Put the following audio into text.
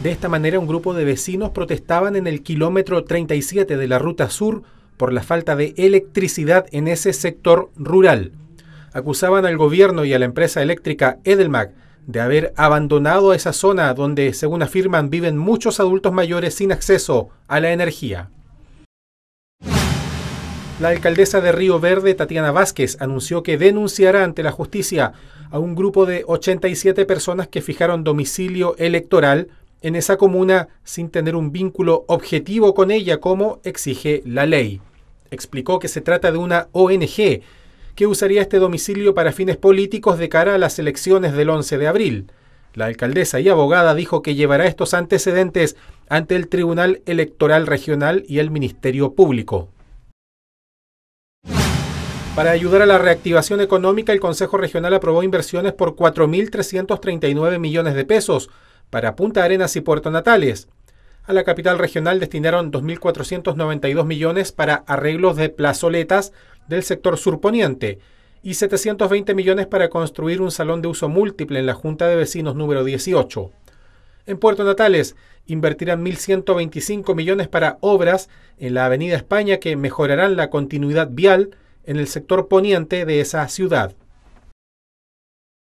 De esta manera, un grupo de vecinos protestaban en el kilómetro 37 de la ruta sur por la falta de electricidad en ese sector rural. Acusaban al gobierno y a la empresa eléctrica Edelmag de haber abandonado esa zona donde, según afirman, viven muchos adultos mayores sin acceso a la energía. La alcaldesa de Río Verde, Tatiana Vázquez, anunció que denunciará ante la justicia a un grupo de 87 personas que fijaron domicilio electoral en esa comuna sin tener un vínculo objetivo con ella como exige la ley. Explicó que se trata de una ONG que usaría este domicilio para fines políticos de cara a las elecciones del 11 de abril. La alcaldesa y abogada dijo que llevará estos antecedentes ante el Tribunal Electoral Regional y el Ministerio Público. Para ayudar a la reactivación económica, el Consejo Regional aprobó inversiones por 4.339 millones de pesos para Punta Arenas y Puerto Natales. A la capital regional destinaron 2.492 millones para arreglos de plazoletas del sector surponiente y 720 millones para construir un salón de uso múltiple en la Junta de Vecinos número 18. En Puerto Natales invertirán 1.125 millones para obras en la Avenida España que mejorarán la continuidad vial en el sector poniente de esa ciudad.